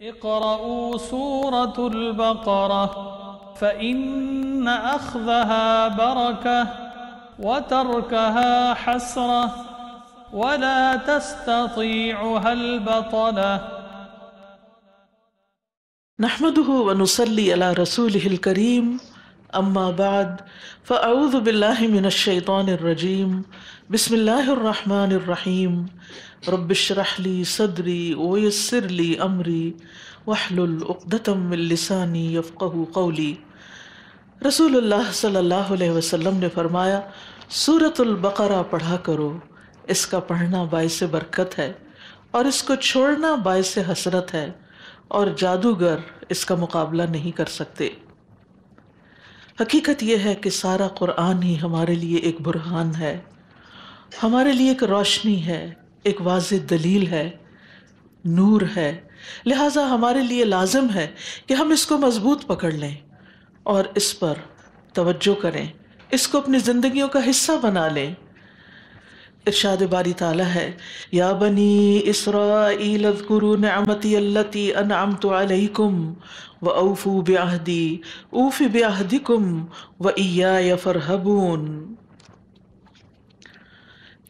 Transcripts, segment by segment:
اقرأوا سورة البقرة فإن أخذها بركة وتركها حسرة ولا تستطيعها البطلة نحمده ونصلي على رسوله الكريم أما بعد فأعوذ بالله من الشيطان الرجيم بسم الله الرحمن الرحيم रब सदरी वयसर ली अमरी वहलुल उकदतम कौली रसूल सल्लल्लाहु अलैहि ने फरमाया सूरतुल पढ़ा करो इसका पढ़ना बायस बरकत है और इसको छोड़ना बायस हसरत है और जादूगर इसका मुकाबला नहीं कर सकते हकीकत यह है कि सारा कुरान ही हमारे लिए एक बुरहान है हमारे लिए एक रोशनी है एक वाज दलील है नूर है लिहाजा हमारे लिए लाजम है कि हम इसको मजबूत पकड़ लें और इस पर तवज्जो करें इसको अपनी ज़िंदगी का हिस्सा बना लें इर्शाद बारी ताला है या बनी इसराइलकुरु नमती अल्लती अनआमत अलैकुम व औफू ब्याहदी ऊफ़ ब्याहदिकुम व ईया फ़रहबून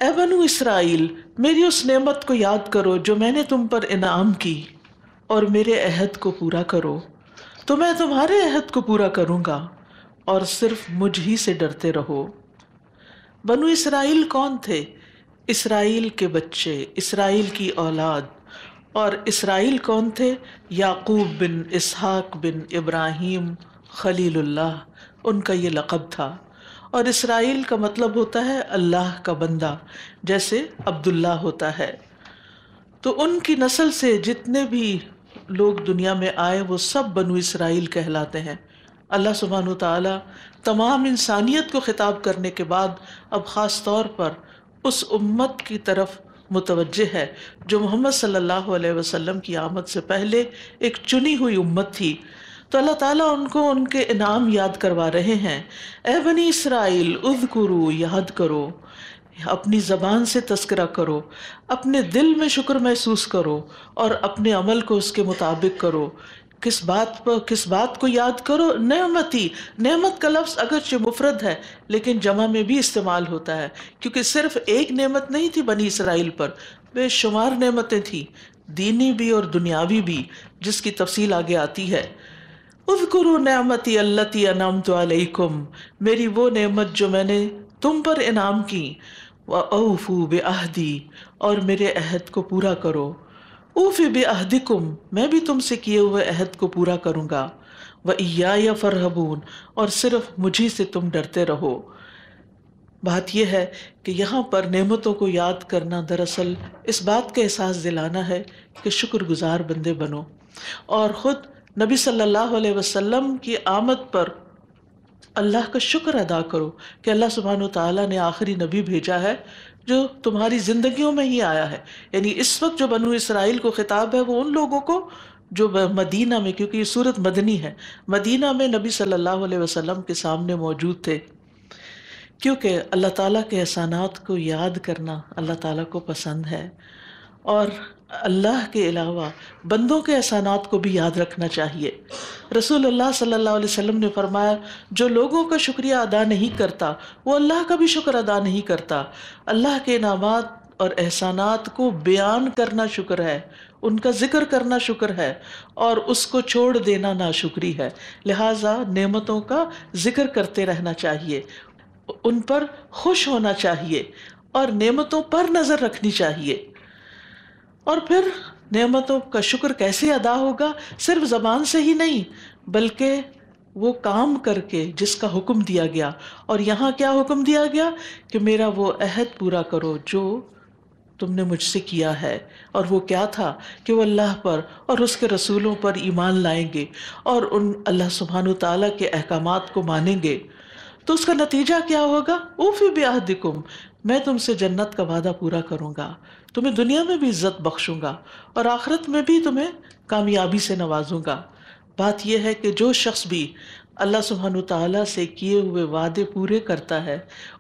ए बनु इसराइल मेरी उस नेमत को याद करो जो मैंने तुम पर इनाम की और मेरे अहद को पूरा करो तो मैं तुम्हारे अहद को पूरा करूँगा और सिर्फ मुझ ही से डरते रहो बनु इसराइल कौन थे इसराइल के बच्चे इसराइल की औलाद और इसराइल कौन थे याकूब बिन इसहाक बिन इब्राहिम खलील उनका ये लक़ब था और इसराइल का मतलब होता है अल्लाह का बंदा जैसे अब्दुल्ला होता है तो उनकी नस्ल से जितने भी लोग दुनिया में आए वो सब बनु इसराइल कहलाते हैं अल्लाह सुबहान ताली तमाम इंसानियत को ख़िताब करने के बाद अब ख़ास तौर पर उस उम्मत की तरफ मुतवजह है जो मोहम्मद सल्लल्लाहु अलैहि वसल्लम की आमद से पहले एक चुनी हुई उम्मत थी तो अल्लाह ताला उनको उनके इनाम याद करवा रहे हैं ए बनी इसराइल उद करो याद करो अपनी ज़बान से तस्करा करो अपने दिल में शुक्र महसूस करो और अपने अमल को उसके मुताबिक करो किस बात पर किस बात को याद करो नहमती नहमत का का लफ्ज़ अगरचे मुफरत है लेकिन जमा में भी इस्तेमाल होता है क्योंकि सिर्फ एक नेमत नहीं थी बनी इसराइल पर बेशुमार नेमतें थी दीनी भी और दुनियावी भी जिसकी तफसील आगे आती है उजकरो नमती अल्लती अनाम तो अलैकुम मेरी वो नेमत जो मैंने तुम पर इनाम की बे बेअहदी और मेरे अहद को पूरा करो ऊफ़ बेअहदिकुम मैं भी तुमसे किए हुए अहद को पूरा करूँगा व इया या फ़रहबून और सिर्फ मुझे से तुम डरते रहो बात यह है कि यहाँ पर नेमतों को याद करना दरअसल इस बात का एहसास दिलाना है कि शुक्रगुजार बंदे बनो और ख़ुद नबी सल्लल्लाहु अलैहि वसल्लम की आमद पर अल्लाह का शुक्र अदा करो कि अल्लाह सुबहान ताला ने आखिरी नबी भेजा है जो तुम्हारी ज़िंदगियों में ही आया है यानी इस वक्त जो बनू इसराइल को ख़िताब है वो उन लोगों को जो मदीना में क्योंकि ये सूरत मदनी है मदीना में नबी सल्लल्लाहु अलैहि वसल्लम के सामने मौजूद थे क्योंकि अल्लाह ताला के एहसानात को याद करना अल्लाह ताला को पसंद है और अल्लाह के अलावा बंदों के एहसानात को भी याद रखना चाहिए रसूल अल्लाह सल्लल्लाहु अलैहि वसल्लम ने फरमाया जो लोगों का शुक्रिया अदा नहीं करता वो अल्लाह का भी शुक्र अदा नहीं करता अल्लाह के इनाम और एहसानात को बयान करना शुक्र है उनका जिक्र करना शुक्र है और उसको छोड़ देना नाशुक्री है लिहाजा नेमतों का जिक्र करते रहना चाहिए उन पर खुश होना चाहिए और नेमतों पर नज़र रखनी चाहिए और फिर नेमतों का शुक्र कैसे अदा होगा सिर्फ ज़बान से ही नहीं बल्कि वो काम करके जिसका हुक्म दिया गया और यहाँ क्या हुक्म दिया गया कि मेरा वो अहद पूरा करो जो तुमने मुझसे किया है और वो क्या था कि वो अल्लाह पर और उसके रसूलों पर ईमान लाएंगे और उन अल्लाह सुबहान तला के अहकाम को मानेंगे तो उसका नतीजा क्या होगा ओफी बेहदिकुम मैं तुमसे जन्नत का वादा पूरा करूँगा तुम्हें दुनिया में भी इज्जत बख्शूंगा और आखिरत में भी तुम्हें कामयाबी से नवाजूंगा बात यह है कि जो शख्स भी अल्लाह सुबहान तला से किए हुए वादे पूरे करता है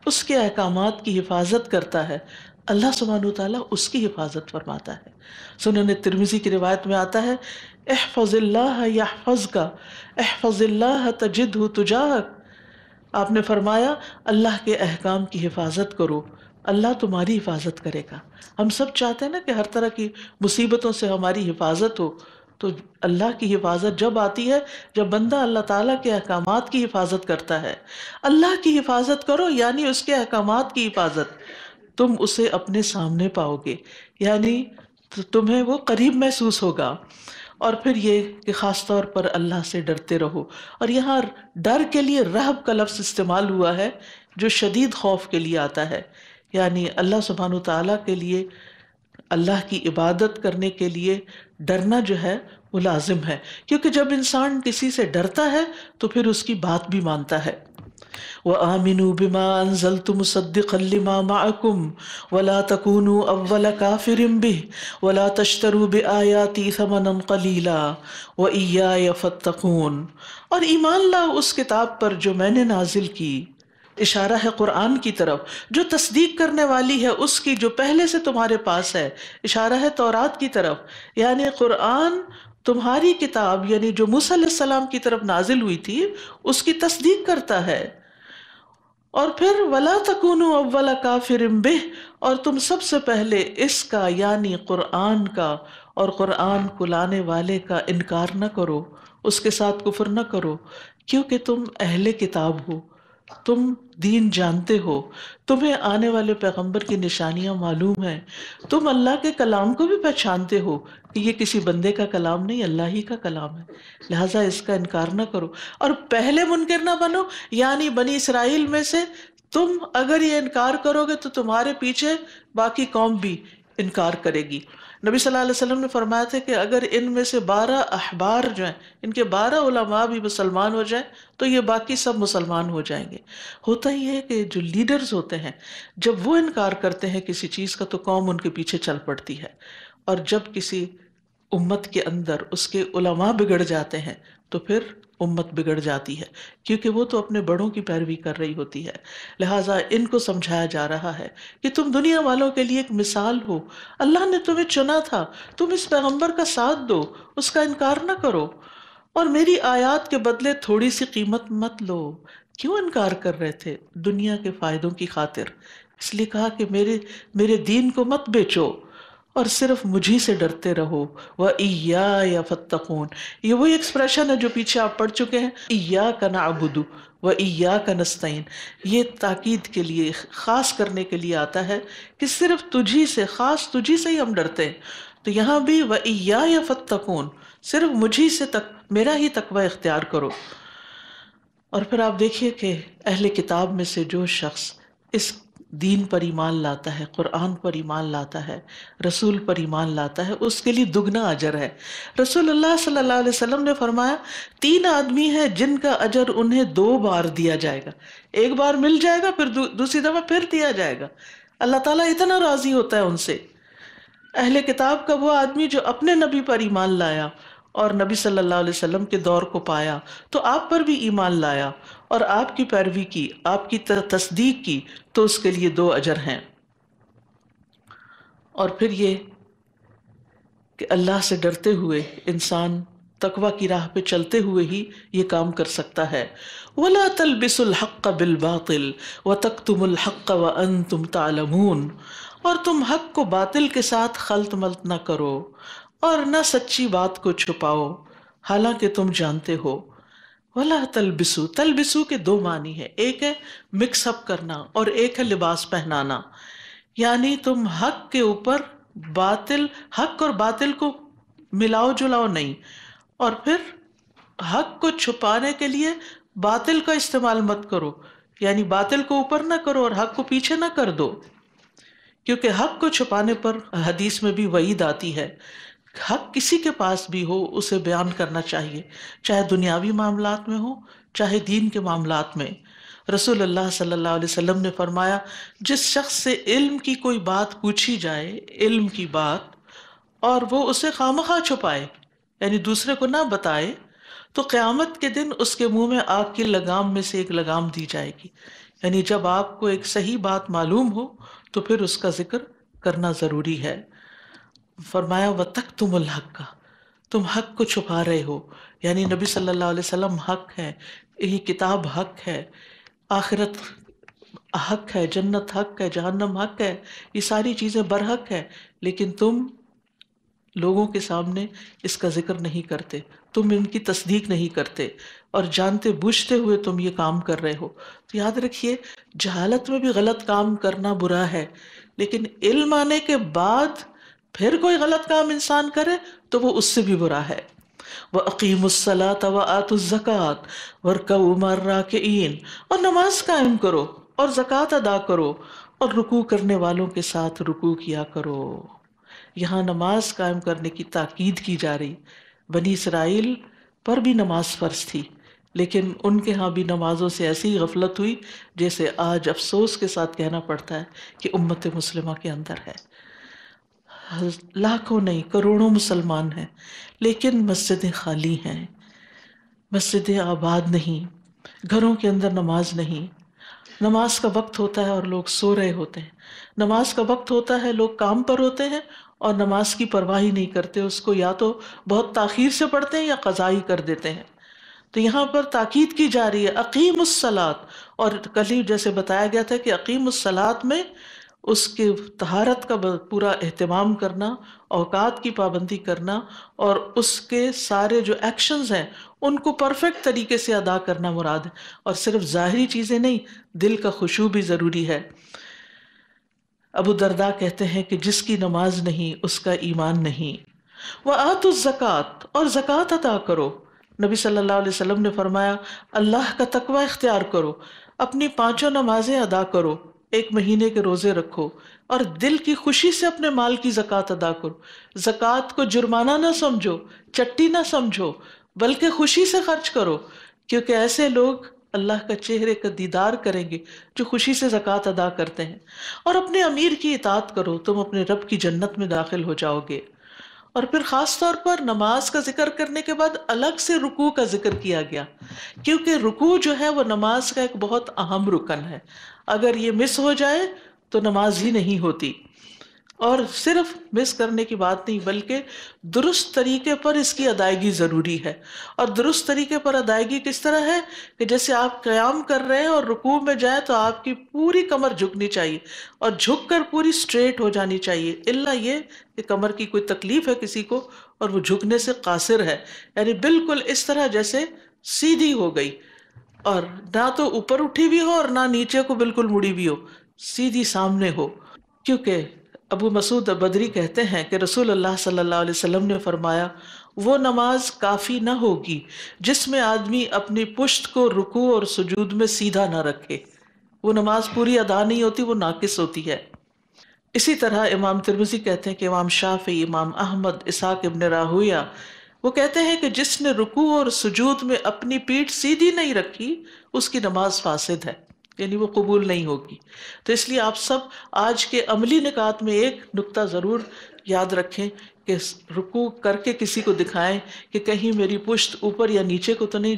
उसके अहकाम की हिफाजत करता है अल्लाह सुबहान तला उसकी हिफाजत फरमाता है सुनन तिरमिजी की रिवायत में आता है या फज का अहफजिल्ला तजिद तुजाक आपने फरमाया अल्लाह के अहकाम की हिफाजत करो अल्लाह तुम्हारी हिफाजत करेगा हम सब चाहते हैं ना कि हर तरह की मुसीबतों से हमारी हिफाजत हो तो अल्लाह की हिफाजत जब आती है जब बंदा अल्लाह ताला के अहकाम की हिफाजत करता है अल्लाह की हिफाजत करो यानी उसके अहकाम की हिफाजत तुम उसे अपने सामने पाओगे यानी तो तुम्हें वो करीब महसूस होगा और फिर ये कि ख़ास तौर पर अल्लाह से डरते रहो और यहाँ डर के लिए रहब का लफ्ज़ इस्तेमाल हुआ है जो शदीद खौफ के लिए आता है यानी अल्लाह सुबहान तला के लिए अल्लाह की इबादत करने के लिए डरना जो है वो लाजिम है क्योंकि जब इंसान किसी से डरता है तो फिर उसकी बात भी मानता है व आमिन बिमा अनजल तुम सद्दिकमाकुम वला तकून अव्वल काफिरम बि वला तश्तरु बे आयाती समन कलीला व फ़तून और ईमान ला उस किताब पर जो मैंने नाजिल की इशारा है कुरान की तरफ जो तस्दीक करने वाली है उसकी जो पहले से तुम्हारे पास है इशारा है तौरात की तरफ यानी कुरान तुम्हारी किताब यानी जो मूसा की तरफ नाजिल हुई थी उसकी तस्दीक करता है और फिर वला तकुनु अव्वला काफिर बिह और तुम सबसे पहले इसका यानी कुरान का और कुरान को लाने वाले का इनकार न करो उसके साथ कुफर न करो क्योंकि तुम अहले किताब हो तुम दीन जानते हो तुम्हें आने वाले पैगंबर की निशानियां मालूम है तुम अल्लाह के कलाम को भी पहचानते हो कि ये किसी बंदे का कलाम नहीं अल्लाह ही का कलाम है लिहाजा इसका इनकार ना करो और पहले मुनकर ना बनो यानी बनी इसराइल में से तुम अगर ये इनकार करोगे तो तुम्हारे पीछे बाकी कौम भी इनकार करेगी नबी सल्लल्लाहु अलैहि वसल्लम ने फरमाया था कि अगर इनमें से बारह अहबार जो हैं इनके बारह उलमा भी मुसलमान हो जाएं तो ये बाकी सब मुसलमान हो जाएंगे होता ही है कि जो लीडर्स होते हैं जब वो इनकार करते हैं किसी चीज़ का तो कौम उनके पीछे चल पड़ती है और जब किसी उम्मत के अंदर उसके उलमा बिगड़ जाते हैं तो फिर उम्मत बिगड़ जाती है क्योंकि वो तो अपने बड़ों की पैरवी कर रही होती है लिहाजा इनको समझाया जा रहा है कि तुम दुनिया वालों के लिए एक मिसाल हो अल्लाह ने तुम्हें चुना था तुम इस पैगम्बर का साथ दो उसका इनकार ना करो और मेरी आयात के बदले थोड़ी सी कीमत मत लो क्यों इनकार कर रहे थे दुनिया के फायदों की खातिर इसलिए कहा कि मेरे मेरे दीन को मत बेचो और सिर्फ मुझे से डरते रहो वह इया या फतकून ये वही एक्सप्रेशन है जो पीछे आप पढ़ चुके हैं इया का ना अबुदू व इया का नस्तैन ये ताकीद के लिए ख़ास करने के लिए आता है कि सिर्फ तुझी से ख़ास तुझी से ही हम डरते हैं तो यहाँ भी व इया या फतकून सिर्फ मुझे से तक मेरा ही तकवा इख्तियार करो और फिर आप देखिए कि अहल किताब में से जो शख्स इस दीन पर ईमान लाता है कुरान पर ईमान लाता है रसूल पर ईमान लाता है उसके लिए दुगना अजर है रसूल अल्लाह सल्लल्लाहु अलैहि वसल्लम ने फरमाया तीन आदमी हैं जिनका अजर उन्हें दो बार दिया जाएगा एक बार मिल जाएगा फिर दू, दूसरी दफ़ा फिर दिया जाएगा अल्लाह ताला इतना राज़ी होता है उनसे अहले किताब का वो आदमी जो अपने नबी पर ईमान लाया और नबी सल्लल्लाहु अलैहि वसल्लम के दौर को पाया तो आप पर भी ईमान लाया और आपकी पैरवी की आपकी तस्दीक की तो उसके लिए दो अजर हैं और फिर ये कि अल्लाह से डरते हुए इंसान तकवा की राह पे चलते हुए ही ये काम कर सकता है वला बिसुल हक़ बिल बातिल व तक तुमुल हक़ व अन तुम तालमून और तुम हक को बातिल के साथ खलत मलत ना करो और न सच्ची बात को छुपाओ हालांकि तुम जानते हो वाला तलबिसु तलबिसु के दो मानी है एक है मिक्सअप करना और एक है लिबास पहनाना यानी तुम हक के ऊपर बातिल हक और बातिल को मिलाओ जुलाओ नहीं और फिर हक को छुपाने के लिए बातिल का इस्तेमाल मत करो यानी बातिल को ऊपर ना करो और हक को पीछे ना कर दो क्योंकि हक को छुपाने पर हदीस में भी वईद आती है हक किसी के पास भी हो उसे बयान करना चाहिए चाहे दुनियावी मामला में हो चाहे दीन के मामला में रसूल अल्लाह सल्लल्लाहु अलैहि वसल्लम ने फरमाया जिस शख्स से इल्म की कोई बात पूछी जाए इल्म की बात और वो उसे खामखा छुपाए यानी दूसरे को ना बताए तो क़यामत के दिन उसके मुंह में आग की लगाम में से एक लगाम दी जाएगी यानी जब आपको एक सही बात मालूम हो तो फिर उसका जिक्र करना ज़रूरी है फरमाया वतक तुम हक का तुम हक को छुपा रहे हो यानी नबी सल्लल्लाहु अलैहि वसल्लम हक है यही किताब हक है आखिरत हक है जन्नत हक है जहन्नम हक है ये सारी चीज़ें बरहक है लेकिन तुम लोगों के सामने इसका जिक्र नहीं करते तुम इनकी तस्दीक नहीं करते और जानते बूझते हुए तुम ये काम कर रहे हो तो याद रखिए जहालत में भी गलत काम करना बुरा है लेकिन इल्म आने के बाद फिर कोई गलत काम इंसान करे तो वो उससे भी बुरा है वह अकीम तवात अकीमसलात व आतुज़क़ात के मर्राकीन और नमाज कायम करो और ज़क़़त अदा करो और रुकू करने वालों के साथ रुकू किया करो यहाँ नमाज कायम करने की ताकीद की जा रही बनी इसराइल पर भी नमाज फ़र्ज थी लेकिन उनके यहाँ भी नमाजों से ऐसी गफलत हुई जैसे आज अफसोस के साथ कहना पड़ता है कि उम्मत मुस्लिमा के अंदर है लाखों नहीं करोड़ों मुसलमान हैं लेकिन मस्जिदें खाली हैं मस्जिदें आबाद नहीं घरों के अंदर नमाज नहीं नमाज का वक्त होता है और लोग सो रहे होते हैं नमाज का वक्त होता है लोग काम पर होते हैं और नमाज की परवाह ही नहीं करते उसको या तो बहुत ताखीर से पढ़ते हैं या कज़ाई कर देते हैं तो यहाँ पर ताकीद की जा रही है अकीम उस सलात और कल ही जैसे बताया गया था कि अकीम उस सलात में उसके तहारत का पूरा अहतमाम करना औकात की पाबंदी करना और उसके सारे जो एक्शंस हैं उनको परफेक्ट तरीके से अदा करना मुराद है और सिर्फ ज़ाहरी चीज़ें नहीं दिल का खुशबू भी ज़रूरी है अबू दरदा कहते हैं कि जिसकी नमाज नहीं उसका ईमान नहीं वह आत ज़क़़त और ज़क़़त अदा करो नबी सल्लल्लाहु अलैहि वसल्लम ने फरमाया अल्लाह का तकवा इख्तियार करो अपनी पांचों नमाजें अदा करो एक महीने के रोज़े रखो और दिल की खुशी से अपने माल की ज़क़़त अदा करो ज़क़़त को जुर्माना ना समझो चट्टी ना समझो बल्कि खुशी से खर्च करो क्योंकि ऐसे लोग अल्लाह का चेहरे का दीदार करेंगे जो खुशी से ज़क़़त अदा करते हैं और अपने अमीर की इतात करो तुम अपने रब की जन्नत में दाखिल हो जाओगे और फिर ख़ास तौर पर नमाज का जिक्र करने के बाद अलग से रुकू का जिक्र किया गया क्योंकि रुकू जो है वो नमाज का एक बहुत अहम रुकन है अगर ये मिस हो जाए तो नमाज ही नहीं होती और सिर्फ मिस करने की बात नहीं बल्कि दुरुस्त तरीके पर इसकी अदायगी ज़रूरी है और दुरुस्त तरीके पर अदायगी किस तरह है कि जैसे आप क़्याम कर रहे हैं और रुकू में जाएं तो आपकी पूरी कमर झुकनी चाहिए और झुक कर पूरी स्ट्रेट हो जानी चाहिए इल्ला ये कि कमर की कोई तकलीफ है किसी को और वो झुकने से कासिर है यानी बिल्कुल इस तरह जैसे सीधी हो गई और ना तो ऊपर उठी हुई हो और ना नीचे को बिल्कुल मुड़ी हुई हो सीधी सामने हो क्योंकि अबू मसूद बदरी कहते हैं कि रसूल अल्लाह सल्लल्लाहु अलैहि वसल्लम ने फरमाया वो नमाज काफ़ी ना होगी जिसमें आदमी अपनी पुश्त को रुकू और सुजूद में सीधा ना रखे वो नमाज पूरी अदा नहीं होती वो नाकिस होती है इसी तरह इमाम तिरमिजी कहते हैं कि इमाम शाफी इमाम अहमद इसाक इबन राहुया वो कहते हैं कि जिसने रुकू और सुजूद में अपनी पीठ सीधी नहीं रखी उसकी नमाज फासिद है यानी वो कबूल नहीं होगी तो इसलिए आप सब आज के अमली निकात में एक नुक्ता ज़रूर याद रखें कि रुकू करके किसी को दिखाएं कि कहीं मेरी पुश्त ऊपर या नीचे को तो नहीं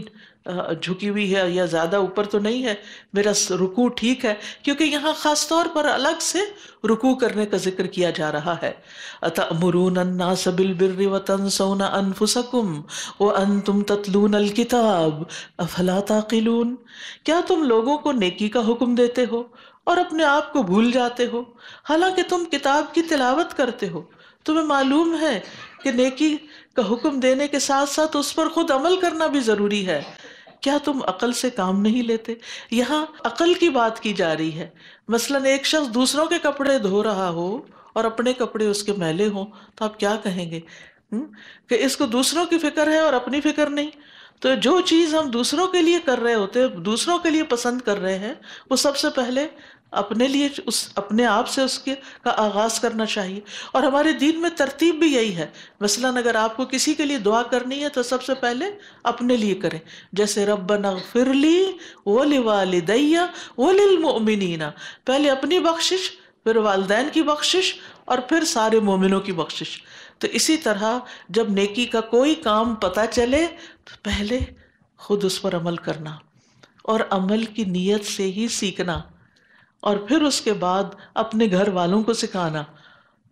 झुकी हुई है या ज़्यादा ऊपर तो नहीं है मेरा रुकू ठीक है क्योंकि यहाँ ख़ास तौर पर अलग से रुकू करने का जिक्र किया जा रहा है अतमरून अन्ना सबिल बिर्र व तनसौन अनफुसकुम व अन तुम तत्लून किताब अफला ताकिलून क्या तुम लोगों को नेकी का हुक्म देते हो और अपने आप को भूल जाते हो हालांकि तुम किताब की तिलावत करते हो तुम्हें मालूम है कि नेकी का हुक्म देने के साथ साथ उस पर खुद अमल करना भी ज़रूरी है क्या तुम अकल से काम नहीं लेते यहाँ अकल की बात की जा रही है मसलन एक शख्स दूसरों के कपड़े धो रहा हो और अपने कपड़े उसके मैले हों तो आप क्या कहेंगे हुँ? हम्म? कि इसको दूसरों की फिक्र है और अपनी फिक्र नहीं तो जो चीज़ हम दूसरों के लिए कर रहे होते दूसरों के लिए पसंद कर रहे हैं वो सबसे पहले अपने लिए उस अपने आप से उसके का आगाज करना चाहिए और हमारे दीन में तरतीब भी यही है मसलन अगर आपको किसी के लिए दुआ करनी है तो सबसे पहले अपने लिए करें जैसे रब नगफिरली वली वालदैया वलिलमिनना पहले अपनी बख्शिश फिर वालदेन की बख्शिश और फिर सारे मोमिनों की बख्शिश तो इसी तरह जब नेकी का कोई काम पता चले तो पहले खुद उस पर अमल करना और अमल की नीयत से ही सीखना और फिर उसके बाद अपने घर वालों को सिखाना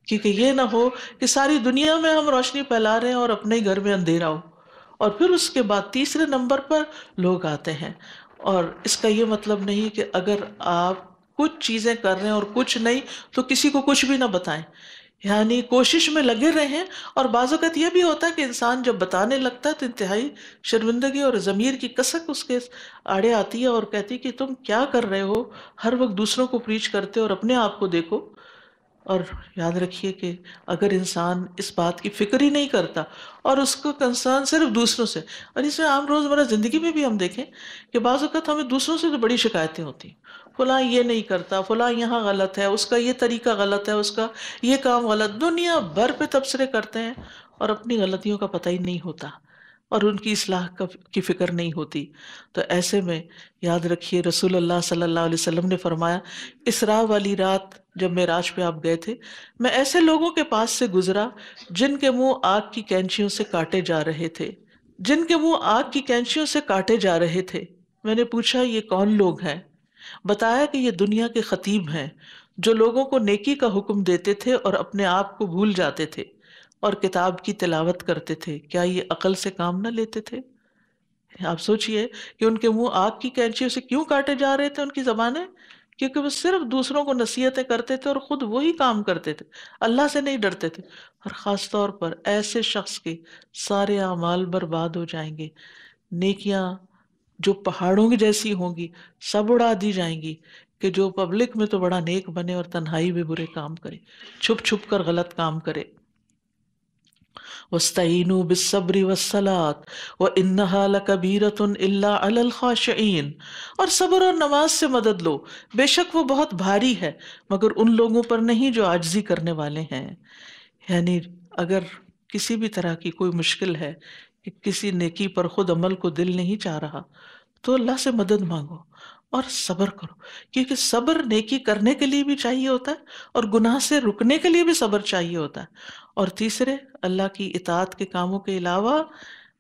क्योंकि ये ना हो कि सारी दुनिया में हम रोशनी फैला रहे हैं और अपने घर में अंधेरा हो और फिर उसके बाद तीसरे नंबर पर लोग आते हैं और इसका ये मतलब नहीं कि अगर आप कुछ चीज़ें कर रहे हैं और कुछ नहीं तो किसी को कुछ भी ना बताएं यानी कोशिश में लगे रहें और बाज़त यह भी होता है कि इंसान जब बताने लगता है तो इंतहाई शर्मिंदगी और ज़मीर की कसक उसके आड़े आती है और कहती है कि तुम क्या कर रहे हो हर वक्त दूसरों को प्रीच करते हो और अपने आप को देखो और याद रखिए कि अगर इंसान इस बात की फिक्र ही नहीं करता और उसको कंसर्न सिर्फ दूसरों से और इसमें आम रोज़मर्रा ज़िंदगी में भी हम देखें कि बाज़ अवत हमें दूसरों से तो बड़ी शिकायतें होती फलाँ ये नहीं करता फलाँ यहाँ गलत है उसका ये तरीका गलत है उसका ये काम गलत दुनिया भर पर तबसरे करते हैं और अपनी गलतियों का पता ही नहीं होता और उनकी इसलाह की फ़िक्र नहीं होती तो ऐसे में याद रखिए रसूल अल्लाह सल्लल्लाहु अलैहि वसल्लम ने फरमाया इसरा वाली रात जब मेराज पे आप गए थे मैं ऐसे लोगों के पास से गुजरा जिनके मुंह आग की कैंचियों से काटे जा रहे थे जिनके मुंह आग की कैंचियों से काटे जा रहे थे मैंने पूछा ये कौन लोग हैं बताया कि ये दुनिया के खतीब हैं जो लोगों को नेकी का हुक्म देते थे और अपने आप को भूल जाते थे और किताब की तिलावत करते थे क्या ये अकल से काम ना लेते थे आप सोचिए कि उनके मुंह आग की कैंचियों से क्यों काटे जा रहे थे उनकी जबानें क्योंकि वो सिर्फ दूसरों को नसीहतें करते थे और खुद वही काम करते थे अल्लाह से नहीं डरते थे और ख़ास तौर पर ऐसे शख्स के सारे अमाल बर्बाद हो जाएंगे नेकियां जो पहाड़ों की जैसी होंगी सब उड़ा दी जाएंगी कि जो पब्लिक में तो बड़ा नेक बने और तन्हाई में बुरे काम करे छुप छुप कर गलत काम करे वस्तन बिसब्री वसलात व इन्ना लकबीरत अल्लाशाइन और सब्र और नमाज से मदद लो बेशक वो बहुत भारी है मगर उन लोगों पर नहीं जो आजजी करने वाले हैं यानी अगर किसी भी तरह की कोई मुश्किल है कि किसी नेकी पर खुद अमल को दिल नहीं चाह रहा तो अल्लाह से मदद मांगो और सब्र करो क्योंकि सब्र नेकी करने के लिए भी चाहिए होता है और गुनाह से रुकने के लिए भी सब्र चाहिए होता है और तीसरे अल्लाह की इतात के कामों के अलावा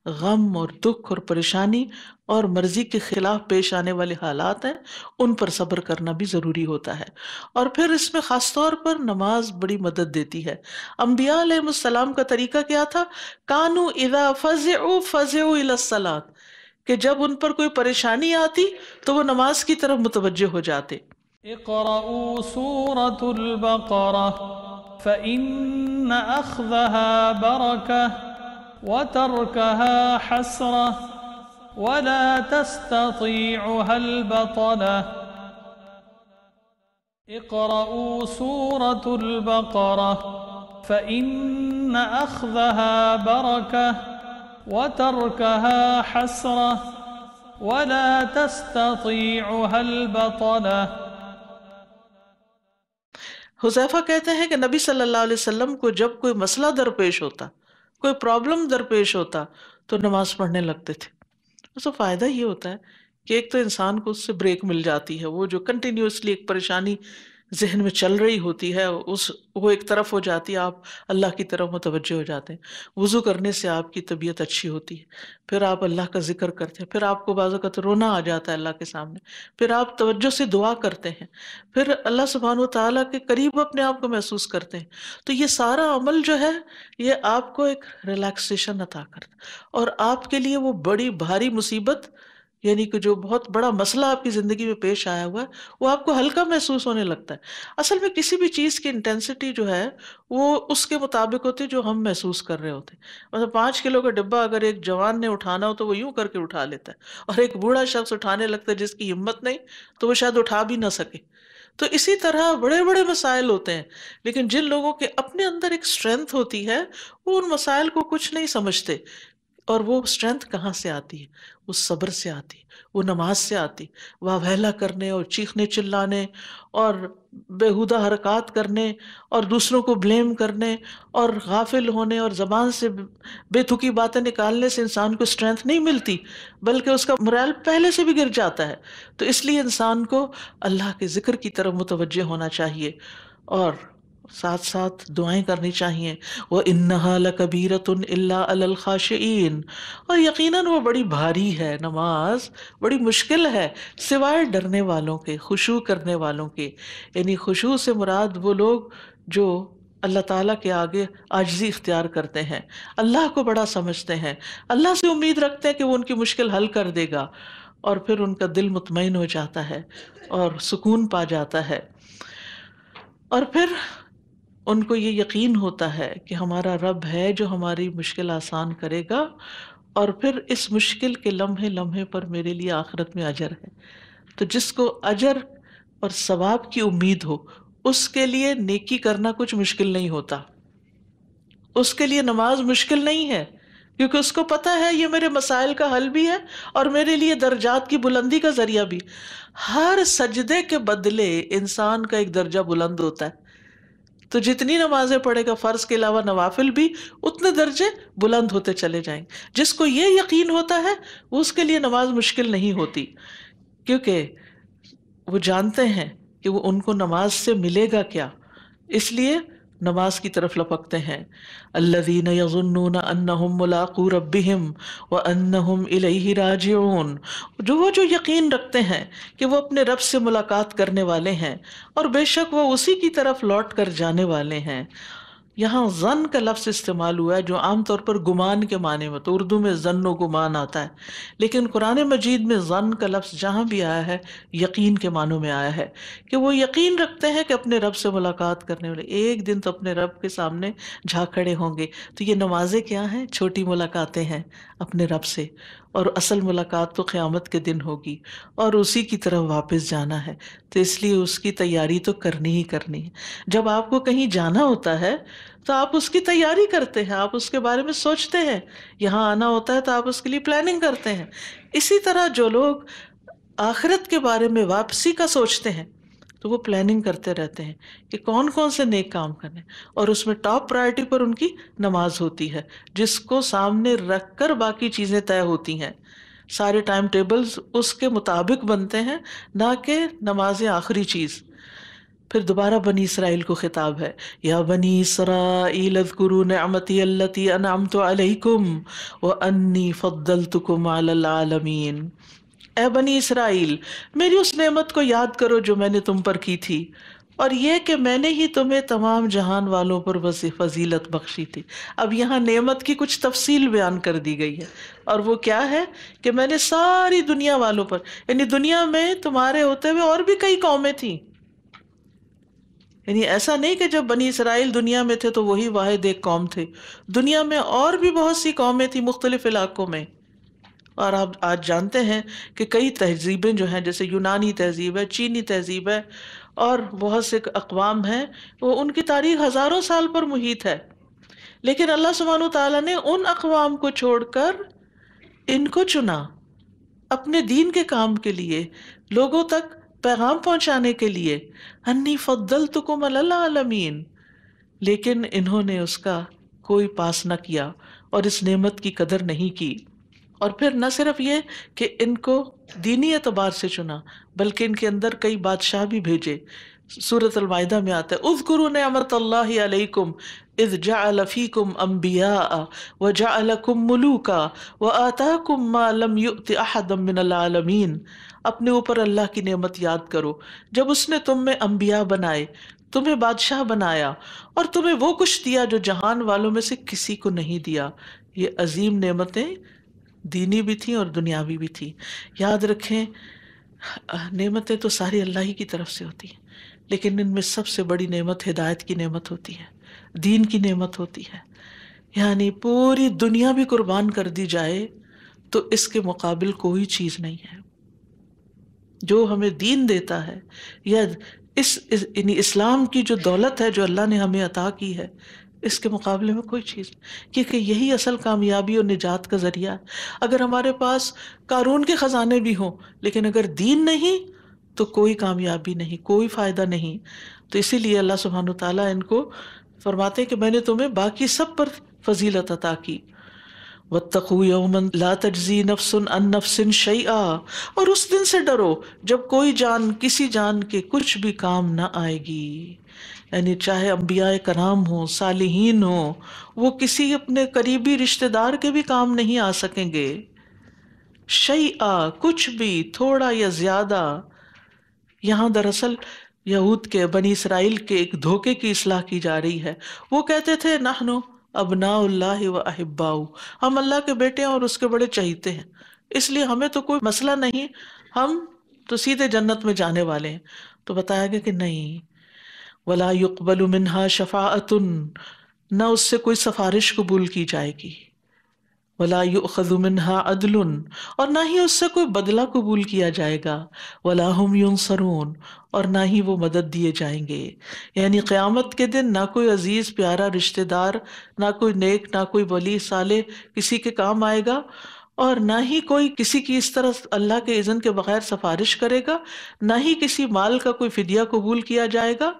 गम और दुख और परेशानी और मर्जी के खिलाफ पेश आने वाले हालात हैं उन पर सब्र करना भी ज़रूरी होता है और फिर इसमें ख़ास तौर पर नमाज बड़ी मदद देती है अम्बिया का तरीका क्या था कानू इजा फ़ज़ फ़ज़ सलात कि जब उन पर कोई परेशानी आती तो वो नमाज की तरफ मुतवजह हो जाते اقرأوا سورة البقرة فإن أخذها بركة وتركها حسرة ولا تستطيعها البطلة हुजैफा कहते हैं कि नबी सल्लल्लाहु अलैहि वसल्लम को जब कोई मसला दरपेश होता कोई प्रॉब्लम दरपेश होता तो नमाज पढ़ने लगते थे उसका फ़ायदा ये होता है कि एक तो इंसान को उससे ब्रेक मिल जाती है वो जो कंटिन्यूसली एक परेशानी जहन में चल रही होती है उस वो एक तरफ हो जाती है आप अल्लाह की तरफ मुतवजह हो जाते हैं वज़ू करने से आपकी तबीयत अच्छी होती है फिर आप अल्लाह का जिक्र करते हैं फिर आपको तो रोना आ जाता है अल्लाह के सामने फिर आप तवज्जो से दुआ करते हैं फिर अल्लाह सुबहान ताली के करीब अपने आप को महसूस करते हैं तो ये सारा अमल जो है ये आपको एक रिलैक्सेशन अता करता है और आपके लिए वो बड़ी भारी मुसीबत यानी कि जो बहुत बड़ा मसला आपकी ज़िंदगी में पेश आया हुआ है वो आपको हल्का महसूस होने लगता है असल में किसी भी चीज़ की इंटेंसिटी जो है वो उसके मुताबिक होती है जो हम महसूस कर रहे होते हैं मतलब पाँच किलो का डिब्बा अगर एक जवान ने उठाना हो तो वो यूं करके उठा लेता है और एक बूढ़ा शख्स उठाने लगता है जिसकी हिम्मत नहीं तो वो शायद उठा भी ना सके तो इसी तरह बड़े बड़े मसाइल होते हैं लेकिन जिन लोगों के अपने अंदर एक स्ट्रेंथ होती है वो उन मसाइल को कुछ नहीं समझते और वो स्ट्रेंथ कहाँ से आती है वो सब्र से आती वो नमाज से आती वाह वहला करने और चीखने चिल्लाने और बेहुदा हरकत करने और दूसरों को ब्लेम करने और गाफिल होने और ज़बान से बेथुकी बातें निकालने से इंसान को स्ट्रेंथ नहीं मिलती बल्कि उसका मुरैल पहले से भी गिर जाता है तो इसलिए इंसान को अल्लाह के ज़िक्र की तरफ मुतवजह होना चाहिए और साथ साथ दुआएं करनी चाहिए वह इन्ना कबीरत अल्लाशाइन और यकीनन वो बड़ी भारी है नमाज बड़ी मुश्किल है सिवाय डरने वालों के खुशू करने वालों के यानी खुशू से मुराद वो लोग जो अल्लाह ताला के आगे आजजी इख्तियार करते हैं अल्लाह को बड़ा समझते हैं अल्लाह से उम्मीद रखते हैं कि वो उनकी मुश्किल हल कर देगा और फिर उनका दिल मुतमिन हो जाता है और सुकून पा जाता है और फिर उनको ये यकीन होता है कि हमारा रब है जो हमारी मुश्किल आसान करेगा और फिर इस मुश्किल के लम्हे लम्हे पर मेरे लिए आखिरत में अजर है तो जिसको अजर और सवाब की उम्मीद हो उसके लिए नेकी करना कुछ मुश्किल नहीं होता उसके लिए नमाज मुश्किल नहीं है क्योंकि उसको पता है ये मेरे मसाइल का हल भी है और मेरे लिए दर्जात की बुलंदी का जरिया भी हर सजदे के बदले इंसान का एक दर्जा बुलंद होता है तो जितनी नमाजें पढ़ेगा फ़र्ज के अलावा नवाफिल भी उतने दर्जे बुलंद होते चले जाएंगे जिसको ये यकीन होता है वो उसके लिए नमाज मुश्किल नहीं होती क्योंकि वो जानते हैं कि वो उनको नमाज से मिलेगा क्या इसलिए नमाज की तरफ लपकते हैं अल्लज़ीन यजुन्नून अन्नहुम मुलाकू व अन्नहुम जो वो जो यकीन रखते हैं कि वो अपने रब से मुलाकात करने वाले हैं और बेशक वो उसी की तरफ लौट कर जाने वाले हैं यहाँ जन का लफ्स इस्तेमाल हुआ है जो आमतौर पर गुमान के माने में तो उर्दू में जन व गुमान आता है लेकिन कुरान मजीद में जन का लफ्स जहाँ भी आया है यकीन के मानों में आया है कि वो यकीन रखते हैं कि अपने रब से मुलाकात करने वाले एक दिन तो अपने रब के सामने झाँकड़े होंगे तो ये नमाजें क्या हैं छोटी मुलाकातें हैं अपने रब से और असल मुलाकात तो क़्यामत के दिन होगी और उसी की तरफ वापस जाना है तो इसलिए उसकी तैयारी तो करनी ही करनी है जब आपको कहीं जाना होता है तो आप उसकी तैयारी करते हैं आप उसके बारे में सोचते हैं यहाँ आना होता है तो आप उसके लिए प्लानिंग करते हैं इसी तरह जो लोग आखिरत के बारे में वापसी का सोचते हैं तो वो प्लानिंग करते रहते हैं कि कौन कौन से नेक काम करने और उसमें टॉप प्रायोरिटी पर उनकी नमाज होती है जिसको सामने रख कर बाकी चीज़ें तय होती हैं सारे टाइम टेबल्स उसके मुताबिक बनते हैं ना कि नमाजें आखिरी चीज़ फिर दोबारा बनी इसराइल को खिताब है या बनी गुरु नमती अल्लती अनाम तो व अन्नी फ़द्दल तुकुम आलमीन ए बनी इसराइल मेरी उस नेमत को याद करो जो मैंने तुम पर की थी और यह कि मैंने ही तुम्हें तमाम जहान वालों पर फजीलत बख्शी थी अब यहाँ नेमत की कुछ तफसील बयान कर दी गई है और वो क्या है कि मैंने सारी दुनिया वालों पर यानी दुनिया में तुम्हारे होते हुए और भी कई कौमें थी यानी ऐसा नहीं कि जब बनी इसराइल दुनिया में थे तो वही वाहिद एक कौम थे दुनिया में और भी बहुत सी कौमें थी मुख्तलिफ इलाकों में और आप आज जानते हैं कि कई तहजीबें जो हैं जैसे यूनानी तहजीब है चीनी तहजीब है और बहुत से अकवाम हैं वो उनकी तारीख हज़ारों साल पर मुहित है लेकिन अल्लाह सुबहान तला ने उन अकवाम को छोड़कर इनको चुना अपने दीन के काम के लिए लोगों तक पैगाम पहुंचाने के लिए हन्नी फद्दल तुकुम आलमीन लेकिन इन्होंने उसका कोई पास न किया और इस नेमत की कदर नहीं की और फिर न सिर्फ ये कि इनको दीनी एतबार से चुना बल्कि इनके अंदर कई बादशाह भी भेजे सूरत अलमायदा में आता है उस गुरु ने अमरत अलैकुम इज जाफ़ीकुम अम्बिया व जाकुम मलूका व आताकुम अपने ऊपर अल्लाह की नमत याद करो जब उसने तुम में अम्बिया बनाए तुम्हें बादशाह बनाया और तुम्हें वो कुछ दिया जो जहान वालों में से किसी को नहीं दिया ये अजीम नमतें दीनी भी थी और दुनियावी भी थी याद रखें नेमतें तो सारी अल्लाह ही की तरफ से होती हैं लेकिन इनमें सबसे बड़ी नेमत हिदायत की नेमत होती है दीन की नेमत होती है यानी पूरी दुनिया भी कुर्बान कर दी जाए तो इसके मुकाबल कोई चीज़ नहीं है जो हमें दीन देता है या इस, इस्लाम की जो दौलत है जो अल्लाह ने हमें अता की है इसके मुकाबले में कोई चीज़ क्योंकि यही असल कामयाबी और निजात का ज़रिया है अगर हमारे पास कानून के ख़जाने भी हों लेकिन अगर दीन नहीं तो कोई कामयाबी नहीं कोई फ़ायदा नहीं तो इसीलिए अल्लाह सुबहान ताली इनको फरमाते कि मैंने तुम्हें बाकी सब पर फजीलत अता की वतकू यौमन ला तजी नफसन अन नफसिन शई और उस दिन से डरो जब कोई जान किसी जान के कुछ भी काम ना आएगी यानी चाहे अम्बिया कराम हो सालिहीन हो वो किसी अपने करीबी रिश्तेदार के भी काम नहीं आ सकेंगे शई आ कुछ भी थोड़ा या ज़्यादा यहाँ दरअसल यहूद के बनी इसराइल के एक धोखे की असलाह की जा रही है वो कहते थे नाहनो अब व अहिब्बाऊ हम अल्लाह के बेटे हैं और उसके बड़े चहीते हैं इसलिए हमें तो कोई मसला नहीं हम तो सीधे जन्नत में जाने वाले हैं तो बताया गया कि नहीं वला युकबल मिनहा शफ़ातन न उससे कोई सफारिश कबूल की जाएगी वला युखज मिनहा और ना ही उससे कोई बदला कबूल किया जाएगा वला हम यून और ना ही वो मदद दिए जाएंगे यानी क़्यामत के दिन ना कोई अज़ीज़ प्यारा रिश्तेदार ना कोई नेक ना कोई वली साले किसी के काम आएगा और ना ही कोई किसी की इस तरह अल्लाह के इज़न के बगैर सफारिश करेगा ना ही किसी माल का कोई फ़िदिया कबूल किया जाएगा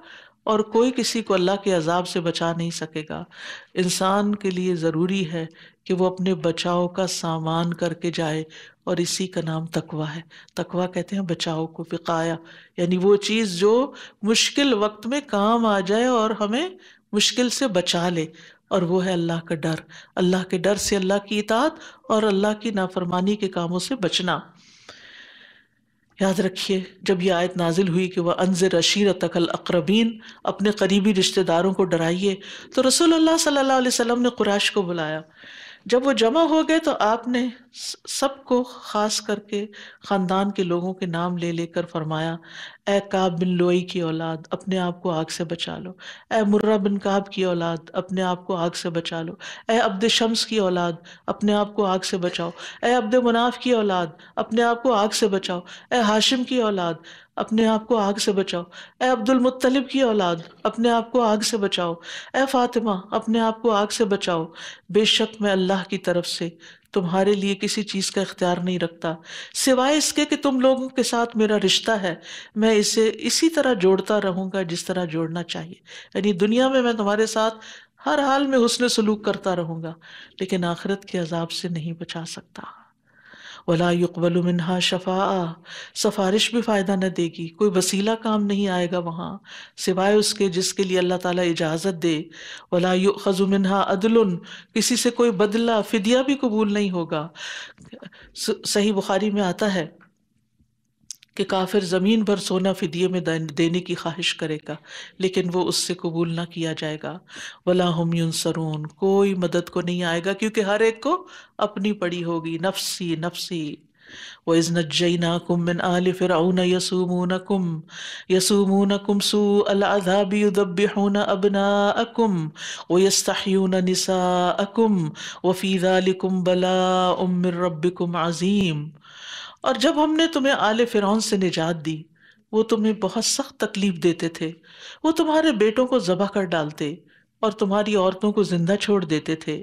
और कोई किसी को अल्लाह के अजाब से बचा नहीं सकेगा इंसान के लिए ज़रूरी है कि वो अपने बचाव का सामान करके जाए और इसी का नाम तकवा है तकवा कहते हैं बचाव को फ़िकाया यानी वो चीज़ जो मुश्किल वक्त में काम आ जाए और हमें मुश्किल से बचा ले और वो है अल्लाह का डर अल्लाह के डर से अल्लाह की इतात और अल्लाह की नाफरमानी के कामों से बचना याद रखिए जब यह आयत नाजिल हुई कि वह अनज रशीर तकल अकरबीन अपने करीबी रिश्तेदारों को डराइए तो रसूल सल्लल्लाहु अलैहि वसल्लम ने कुरैश को बुलाया जब वो जमा हो गए तो आपने सबको खास करके ख़ानदान के लोगों के नाम ले लेकर फरमाया ए काब बिन लोई की औलाद अपने आप को आग से बचा लो ए मुर्रा बिन काब की औलाद अपने आप को आग से बचा लो ए अब्द शम्स की औलाद अपने आप को आग से बचाओ ए अब्द मुनाफ की औलाद अपने आप को आग से बचाओ ए हाशिम की औलाद अपने आप को आग से बचाओ ए अब्दुल मुत्तलिब की औलाद अपने आप को आग से बचाओ ए फातिमा अपने आप को आग से बचाओ बेशक मैं अल्लाह की तरफ से तुम्हारे लिए किसी चीज का इख्तियार नहीं रखता सिवाय इसके कि तुम लोगों के साथ मेरा रिश्ता है मैं इसे इसी तरह जोड़ता रहूंगा जिस तरह जोड़ना चाहिए यानी दुनिया में मैं तुम्हारे साथ हर हाल में हुसन सलूक करता रहूंगा लेकिन आखिरत के अजाब से नहीं बचा सकता वला युकबल मिनहा शफा सफारिश भी फ़ायदा न देगी कोई वसीला काम नहीं आएगा वहाँ सिवाय उसके जिसके लिए अल्लाह ताला इजाज़त दे वला युखज़ु मिनहा अदल किसी से कोई बदला फिदिया भी कबूल नहीं होगा सही बुखारी में आता है कि काफिर ज़मीन भर सोना फिदिये में देने की ख्वाहिश करेगा लेकिन वो उससे कबूल ना किया जाएगा वला हम सरून कोई मदद को नहीं आएगा क्योंकि हर एक को अपनी पड़ी होगी नफसी नफसी वो इज़ नजैनाकुम मिन आल व व अज़ीम और जब हमने तुम्हें आले फिरौन से निजात दी वो तुम्हें बहुत सख्त तकलीफ देते थे वो तुम्हारे बेटों को जबा कर डालते और तुम्हारी औरतों को जिंदा छोड़ देते थे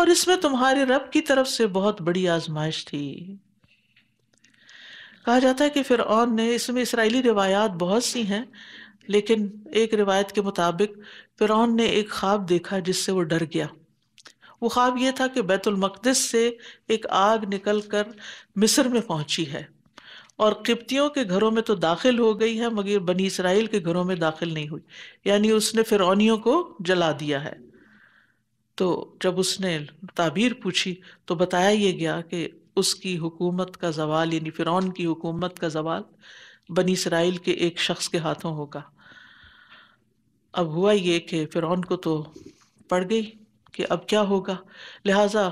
और इसमें तुम्हारे रब की तरफ से बहुत बड़ी आजमाइश थी कहा जाता है कि फिर ने इसमें इसराइली रिवायात बहुत सी हैं लेकिन एक रिवायत के मुताबिक फिर ने एक ख्वाब देखा जिससे वो डर गया वो ख्वाब यह था कि बैतुलमक़दस से एक आग निकल कर मिस्र में पहुंची है और किप्तियों के घरों में तो दाखिल हो गई है मगर बनी इसराइल के घरों में दाखिल नहीं हुई यानी उसने फिरौनियों को जला दिया है तो जब उसने ताबीर पूछी तो बताया ये गया कि उसकी हुकूमत का जवाल यानी फिरौन की हुकूमत का जवाल बनी इसराइल के एक शख्स के हाथों होगा अब हुआ ये कि फिरौन को तो पड़ गई कि अब क्या होगा लिहाजा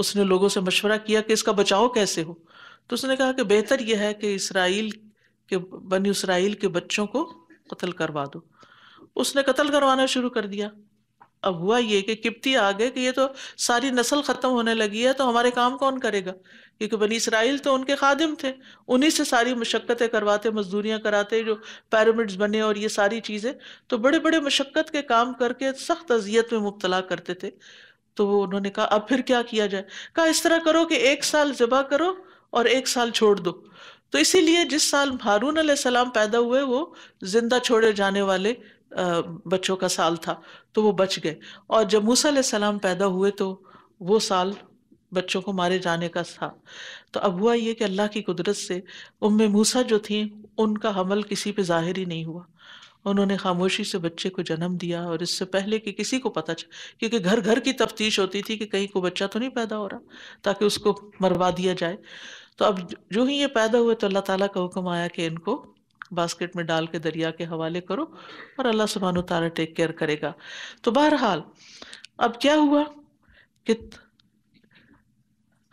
उसने लोगों से मशवरा किया कि इसका बचाव कैसे हो तो उसने कहा कि बेहतर यह है कि इसराइल के बनी इसराइल के बच्चों को कत्ल करवा दो उसने कत्ल करवाना शुरू कर दिया अब हुआ ये कि किप्ती आ गए कि ये तो सारी नस्ल ख़त्म होने लगी है तो हमारे काम कौन करेगा क्योंकि बनी इसराइल तो उनके खादिम थे उन्हीं से सारी मशक्क़तें करवाते मजदूरियां कराते जो पैरामिड्स बने और ये सारी चीज़ें तो बड़े बड़े मशक्क़त के काम करके सख्त अजियत में मुब्तला करते थे तो वो उन्होंने कहा अब फिर क्या किया जाए कहा इस तरह करो कि एक साल ज़बा करो और एक साल छोड़ दो तो इसीलिए जिस साल हारून सलाम पैदा हुए वो जिंदा छोड़े जाने वाले बच्चों का साल था तो वो बच गए और जब मूसा सलाम पैदा हुए तो वो साल बच्चों को मारे जाने का था तो अब हुआ ये कि अल्लाह की कुदरत से उम मूसा जो थी उनका हमल किसी पे जाहिर ही नहीं हुआ उन्होंने खामोशी से बच्चे को जन्म दिया और इससे पहले कि किसी को पता चल क्योंकि घर घर की तफ्तीश होती थी कि कहीं को बच्चा तो नहीं पैदा हो रहा ताकि उसको मरवा दिया जाए तो अब जो ही ये पैदा हुए तो अल्लाह ताला का हुक्म आया कि इनको बास्केट में डाल के दरिया के हवाले करो और अल्लाह सुबहान तारा टेक केयर करेगा तो बहरहाल अब क्या हुआ कि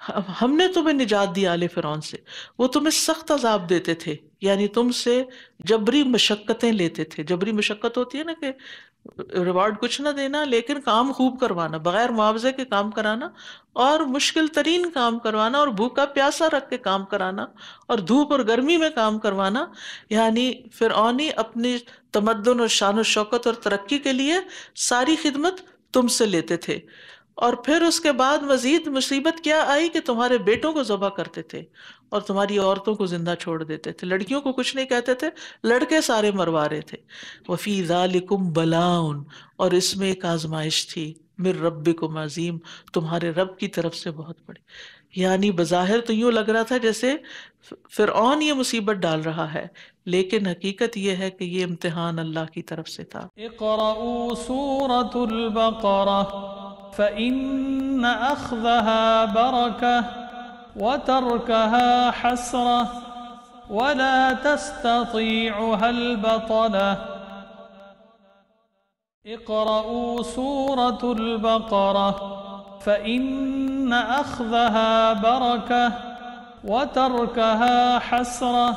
हमने तुम्हें निजात दिया आले फिर से वो तुम्हें सख्त अजाब देते थे यानी तुमसे जबरी मशक्क़तें लेते थे जबरी मशक्क़त होती है ना कि रिवार्ड कुछ ना देना लेकिन काम खूब करवाना बगैर मुआवजे के काम कराना और मुश्किल तरीन काम करवाना और भूखा प्यासा रख के काम कराना और धूप और गर्मी में काम करवाना यानी फिरौनी अपनी तमदन और शान शौकत और तरक्की के लिए सारी खिदमत तुमसे लेते थे और फिर उसके बाद मजीद मुसीबत क्या आई कि तुम्हारे बेटों को जबा करते थे और तुम्हारी औरतों को जिंदा छोड़ देते थे लड़कियों को कुछ नहीं कहते थे लड़के सारे मरवा रहे थे वफ़ी बलाउन और इसमें एक आजमाइश थी मिर रब को मजीम तुम्हारे रब की तरफ से बहुत बड़ी यानी बज़ाहिर तो यूं लग रहा था जैसे फिर ऑन ये मुसीबत डाल रहा है लेकिन हकीकत यह है कि ये इम्तहान अल्लाह की तरफ से था सूरत وتركها حسرة ولا تستطيعها البطلة اقرأوا سورة البقرة فإن أخذها بركة وتركها حسرة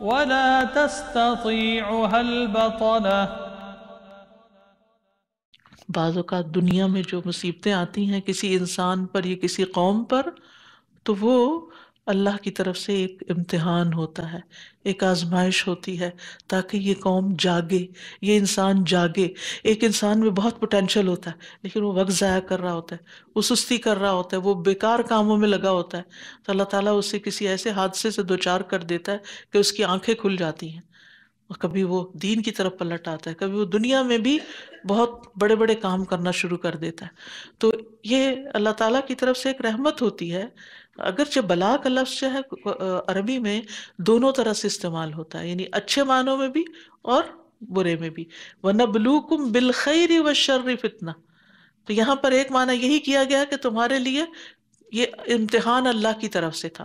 ولا تستطيعها البطلة بعض अवत दुनिया में जो मुसीबतें आती हैं किसी इंसान पर या किसी कौम पर तो वो अल्लाह की तरफ से एक इम्तिहान होता है एक आजमाइश होती है ताकि ये कौम जागे ये इंसान जागे एक इंसान में बहुत पोटेंशियल होता है लेकिन वो वक्त ज़ाया कर रहा होता है वो सुस्ती कर रहा होता है वो बेकार कामों में लगा होता है तो अल्लाह ताला उसे किसी ऐसे हादसे से दो चार कर देता है कि उसकी आंखें खुल जाती हैं और कभी वो दीन की तरफ पलट आता है कभी वो दुनिया में भी बहुत बड़े बड़े काम करना शुरू कर देता है तो ये अल्लाह ताला की तरफ से एक रहमत होती है अगरचे बला का लफ्ज़ जो है अरबी में दोनों तरह से इस्तेमाल होता है यानी अच्छे मानों में भी और बुरे में भी व नबलूकुम बिलखैर व शर्र फितना तो यहाँ पर एक माना यही किया गया कि तुम्हारे लिए ये इम्तिहान अल्लाह की तरफ से था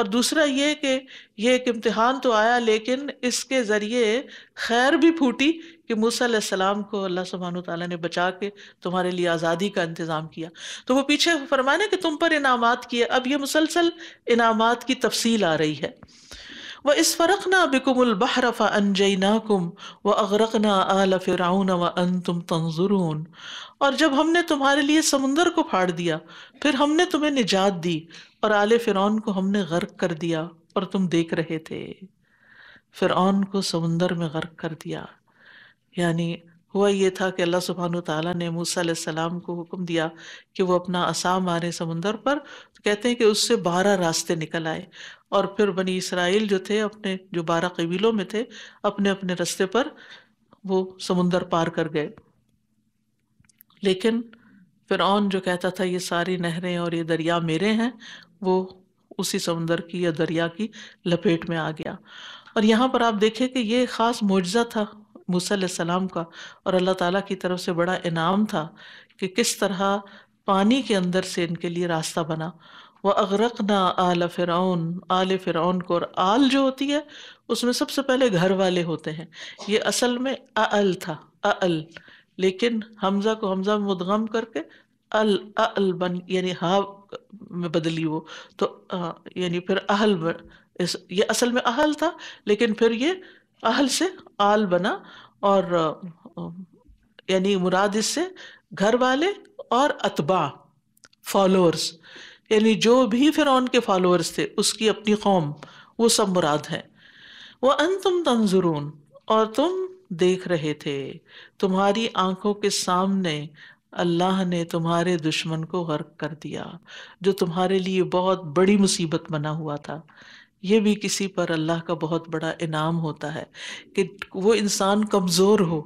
और दूसरा ये कि ये एक इम्तिहान तो आया लेकिन इसके ज़रिए खैर भी फूटी कि मूसा सलाम को अल्लाह सुबहान तला ने बचा के तुम्हारे लिए आज़ादी का इंतज़ाम किया तो वो पीछे फरमाने कि तुम पर इनामात किए अब ये मुसलसल इनामात की तफसील आ रही है व इस फरक ना बिकुमुल बहर फ़नजनाकुम व अगरकना आला फ़िराउन व अन तुम तंजुरून और जब हमने तुम्हारे लिए समुंदर को फाड़ दिया फिर हमने तुम्हें निजात दी और आले फ़िरौन को हमने गर्क कर दिया और तुम देख रहे थे फिर को समुंदर में गर्क कर दिया यानी हुआ ये था कि अल्लाह सुबहान ताला ने मूसा को हुक्म दिया कि वो अपना असाम मारे समुंदर पर तो कहते हैं कि उससे बारह रास्ते निकल आए और फिर बनी इसराइल जो थे अपने जो बारह कबीलों में थे अपने अपने रास्ते पर वो समुंदर पार कर गए लेकिन फिर ऑन जो कहता था ये सारी नहरें और ये दरिया मेरे हैं वो उसी समुंदर की या दरिया की लपेट में आ गया और यहाँ पर आप देखें कि ये ख़ास मुआजा था मूसम का और अल्लाह ताला की तरफ से बड़ा इनाम था कि किस तरह पानी के अंदर से इनके लिए रास्ता बना वह अगरक ना आल फ़िरौन आल फ़िरौन को और आल जो होती है उसमें सबसे पहले घर वाले होते हैं ये असल में अल था अल लेकिन हमजा को हमजा मुदगम करके अल अल बन यानी हा में बदली वो तो यानी फिर अहल इस ये असल में अहल था लेकिन फिर ये अहल से आल बना और यानी मुराद इससे घर वाले और अतबा फॉलोअर्स यानी जो भी फिर उनके फॉलोअर्स थे उसकी अपनी कौम वो सब मुराद हैं वो अन तुम तंजरून और तुम देख रहे थे तुम्हारी आंखों के सामने अल्लाह ने तुम्हारे दुश्मन को गर्क कर दिया जो तुम्हारे लिए बहुत बड़ी मुसीबत बना हुआ था ये भी किसी पर अल्लाह का बहुत बड़ा इनाम होता है कि वो इंसान कमज़ोर हो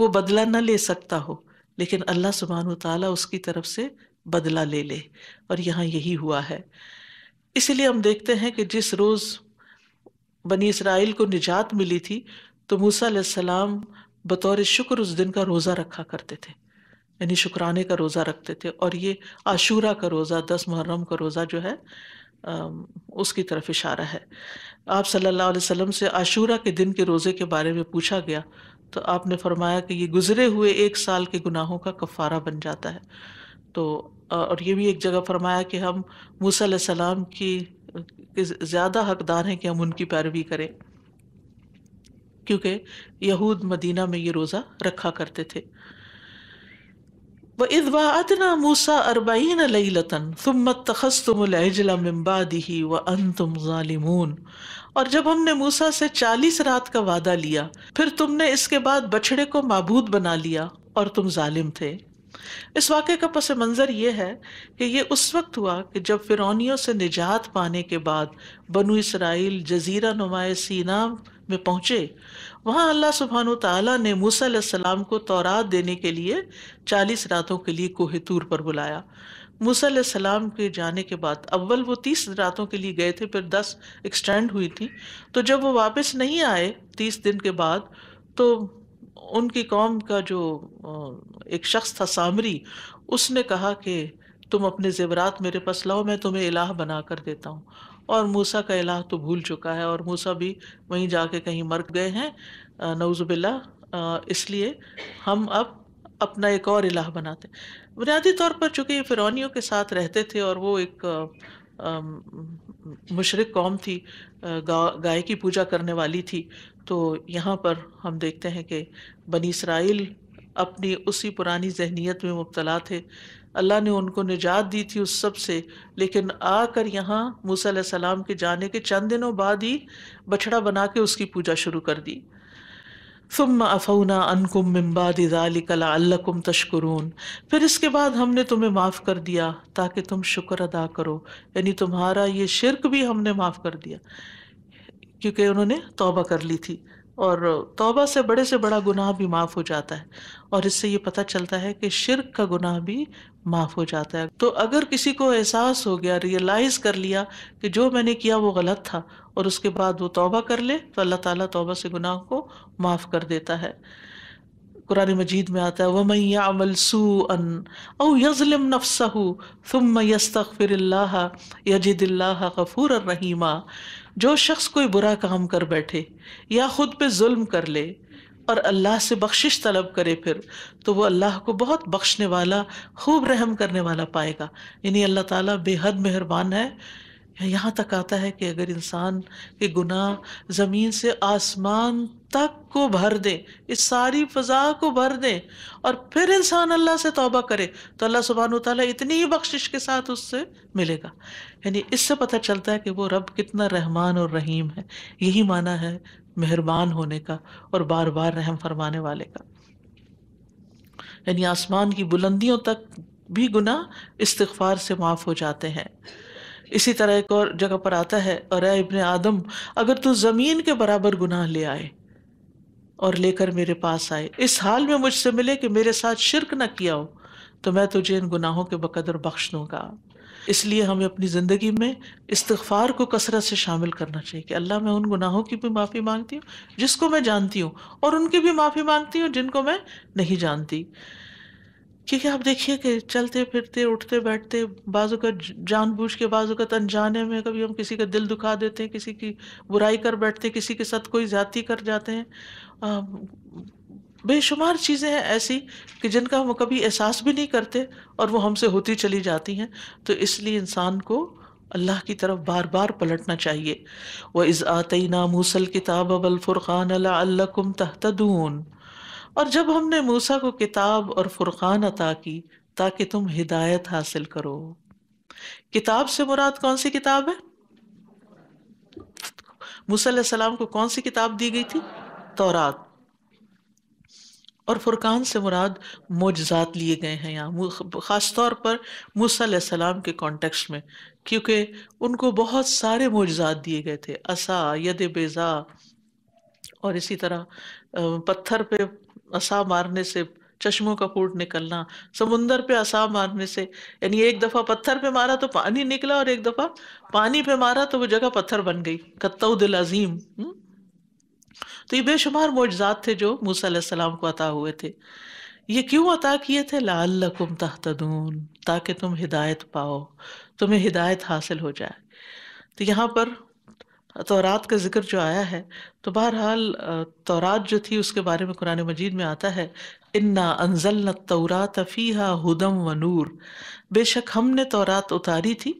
वो बदला ना ले सकता हो लेकिन अल्लाह सुबहान ताली उसकी तरफ से बदला ले ले और यहाँ यही हुआ है इसलिए हम देखते हैं कि जिस रोज़ बनी इसराइल को निजात मिली थी तो मूसा सलाम बतौर शुक्र उस दिन का रोज़ा रखा करते थे यानी शुक्राने का रोज़ा रखते थे और ये आशूरा का रोज़ा दस मुहर्रम का रोज़ा जो है उसकी तरफ इशारा है आप सल्लल्लाहु अलैहि वसल्लम से आशूरा के दिन के रोज़े के बारे में पूछा गया तो आपने फरमाया कि ये गुज़रे हुए एक साल के गुनाहों का कफ़ारा बन जाता है तो और ये भी एक जगह फरमाया कि हम मूसा सलाम की ज़्यादा हकदार हैं कि हम उनकी पैरवी करें क्योंकि यहूद मदीना में ये रोज़ा रखा करते थे और जब हमने मूसा से चालीस रात का वादा लिया फिर तुमने इसके बाद बछड़े को मबूद बना लिया और तुम जालिम थे इस वाक़े का पस मंज़र यह है कि यह उस वक्त हुआ कि जब फिरौनियों से निजात पाने के बाद बनु इसराइल जजीरा नुमाए सीना में पहुंचे वहां अल्लाह सुबहान तला ने मूसम को तौरात देने के लिए चालीस रातों के लिए कोहतूर पर बुलाया मूसम के जाने के बाद अव्वल वो तीस रातों के लिए गए थे फिर दस एक्सटेंड हुई थी तो जब वो वापस नहीं आए तीस दिन के बाद तो उनकी कौम का जो एक शख्स था सामरी उसने कहा कि तुम अपने जेवरात मेरे पास लाओ मैं तुम्हें इलाह बना कर देता हूँ और मूसा का इलाह तो भूल चुका है और मूसा भी वहीं जाके कहीं मर गए हैं नवजुबिल्ला इसलिए हम अब अपना एक और इलाह बनाते बुनियादी तौर पर चूँकि फिरौनियों के साथ रहते थे और वो एक मुशरक कौम थी गा, गाय की पूजा करने वाली थी तो यहाँ पर हम देखते हैं कि बनी इसराइल अपनी उसी पुरानी जहनीत में मुबतला थे अल्लाह ने उनको निजात दी थी उस सब से लेकिन आकर यहाँ मूसा सलाम के जाने के चंद दिनों बाद ही बछड़ा बना के उसकी पूजा शुरू कर दी फ़ुम अफ़ौना अनकुम मिम्बाद तशकरून फिर इसके बाद हमने तुम्हें माफ़ कर दिया ताकि तुम शुक्र अदा करो यानी तुम्हारा ये शिरक भी हमने माफ़ कर दिया क्योंकि उन्होंने तोबा कर ली थी और तौबा से बड़े से बड़ा गुनाह भी माफ़ हो जाता है और इससे ये पता चलता है कि शिरक का गुनाह भी माफ़ हो जाता है तो अगर किसी को एहसास हो गया रियलाइज़ कर लिया कि जो मैंने किया वो गलत था और उसके बाद वो तौबा कर ले तो अल्लाह ताला तौबा से गुनाह को माफ़ कर देता है कुरान मजीद में आता है वह मैं अमल सू अन औ यजलम नफ़सहू तुम यस्तफ़िर गफ़ूर रहीमा जो शख्स कोई बुरा काम कर बैठे या ख़ुद पे जुल्म कर ले और अल्लाह से बख्शिश तलब करे फिर तो वो अल्लाह को बहुत बख्शने वाला खूब रहम करने वाला पाएगा यानी अल्लाह ताला बेहद मेहरबान है यहाँ तक आता है कि अगर इंसान के गुनाह ज़मीन से आसमान तक को भर दे इस सारी फ़जा को भर दे और फिर इंसान अल्लाह से तौबा करे तो अल्लाह सुबहान ताली इतनी ही बख्शिश के साथ उससे मिलेगा यानी इससे पता चलता है कि वो रब कितना रहमान और रहीम है यही माना है मेहरबान होने का और बार बार रहम फरमाने वाले का यानी आसमान की बुलंदियों तक भी गुनाह इस्तफार से माफ़ हो जाते हैं इसी तरह एक और जगह पर आता है और इबन आदम अगर तू ज़मीन के बराबर गुनाह ले आए और लेकर मेरे पास आए इस हाल में मुझसे मिले कि मेरे साथ शिरक न किया हो तो मैं तुझे इन गुनाहों के बकदर बख्श दूंगा इसलिए हमें अपनी ज़िंदगी में इस्तफ़ार को कसरत से शामिल करना चाहिए कि अल्लाह मैं उन गुनाहों की भी माफ़ी मांगती हूँ जिसको मैं जानती हूँ और उनकी भी माफ़ी मांगती हूँ जिनको मैं नहीं जानती क्योंकि आप देखिए कि चलते फिरते उठते बैठते बाजू का जानबूझ के बाजू का अनजाने में कभी हम किसी का दिल दुखा देते हैं किसी की बुराई कर बैठते हैं किसी के साथ कोई ज्यादती कर जाते हैं बेशुमार चीज़ें हैं ऐसी कि जिनका हम कभी एहसास भी नहीं करते और वो हमसे होती चली जाती हैं तो इसलिए इंसान को अल्लाह की तरफ बार बार पलटना चाहिए वह इज़ आतना मूसल किताब अबलफ़ुरक़ान अल्लाकुम तहतदून और जब हमने मूसा को किताब और फुरकान अता की ताकि तुम हिदायत हासिल करो किताब से मुराद कौन सी किताब है मूसा सलाम को कौन सी किताब दी गई थी तौरात और फुरकान से मुराद मोजात लिए गए हैं यहाँ ख़ास तौर पर मूसा सलाम के कॉन्टेक्स्ट में क्योंकि उनको बहुत सारे मोजात दिए गए थे असा यद बेजा और इसी तरह पत्थर पे असा मारने से चश्मों का फूट निकलना समुंदर पे असा मारने से यानी एक दफा पत्थर पे मारा तो पानी निकला और एक दफा पानी पे मारा तो वो जगह पत्थर बन गई कत्तऊ दिल अजीम हम्म? तो ये बेशुमार मोजात थे जो मूसा सलाम को अता हुए थे ये क्यों अता किए थे लालकुम तहतदून ताकि तुम हिदायत पाओ तुम्हें हिदायत हासिल हो जाए तो यहाँ पर तौरात तो का जिक्र जो आया है तो बहरहाल तौरात जो थी उसके बारे में कुरान मजीद में आता है इन्ना अनजल तौरात फ़ीहा हुदम व नूर बेशक हमने तौरात उतारी थी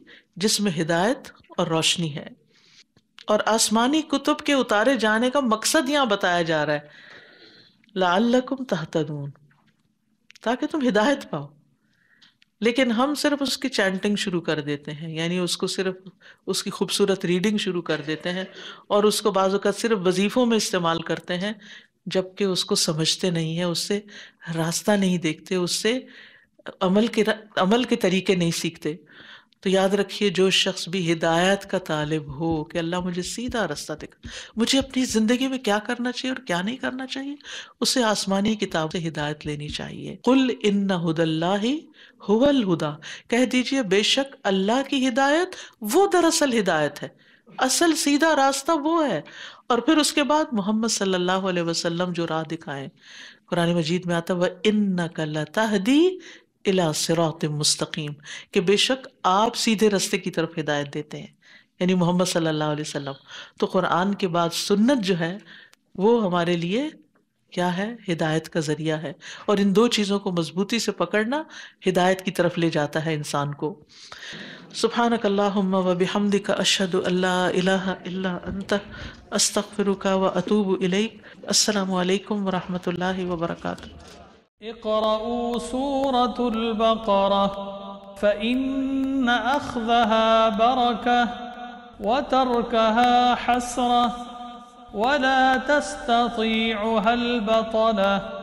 जिसमें हिदायत और रोशनी है और आसमानी कुतुब के उतारे जाने का मकसद यहाँ बताया जा रहा है लाल्लकुम तहत ताकि तुम हिदायत पाओ लेकिन हम सिर्फ उसकी चैंटिंग शुरू कर देते हैं यानी उसको सिर्फ उसकी खूबसूरत रीडिंग शुरू कर देते हैं और उसको का सिर्फ वजीफ़ों में इस्तेमाल करते हैं जबकि उसको समझते नहीं है उससे रास्ता नहीं देखते उससे अमल के अमल के तरीके नहीं सीखते तो याद रखिए जो शख्स भी हिदायत का तालिब हो कि अल्लाह मुझे सीधा रास्ता दिखा मुझे अपनी ज़िंदगी में क्या करना चाहिए और क्या नहीं करना चाहिए उसे आसमानी किताब से हिदायत लेनी चाहिए कुल इन हुदल्ला हुवल हुदा कह दीजिए बेशक अल्लाह की हिदायत वो दरअसल हिदायत है असल सीधा रास्ता वो है और फिर उसके बाद मोहम्मद सल्लल्लाहु अलैहि वसल्लम जो राह दिखाए कुरान मजीद में आता वह इन नकलतहदी इला सिरात मुस्तकीम के बेशक आप सीधे रस्ते की तरफ हिदायत देते हैं यानी मोहम्मद सल्लल्लाहु अलैहि वसल्लम तो कुरान के बाद सुन्नत जो है वो हमारे लिए क्या है हिदायत का जरिया है और इन दो चीज़ों को मजबूती से पकड़ना हिदायत की तरफ ले जाता है इंसान को सुबहान वबिहमद का अशद अल्लाह अस्तफ़िर व अतूब अलैक अल्लाम वरहमल वर्का اقرأوا سورة البقرة فإن أخذها بركة وتركها حسرة ولا تستطيعها البطلة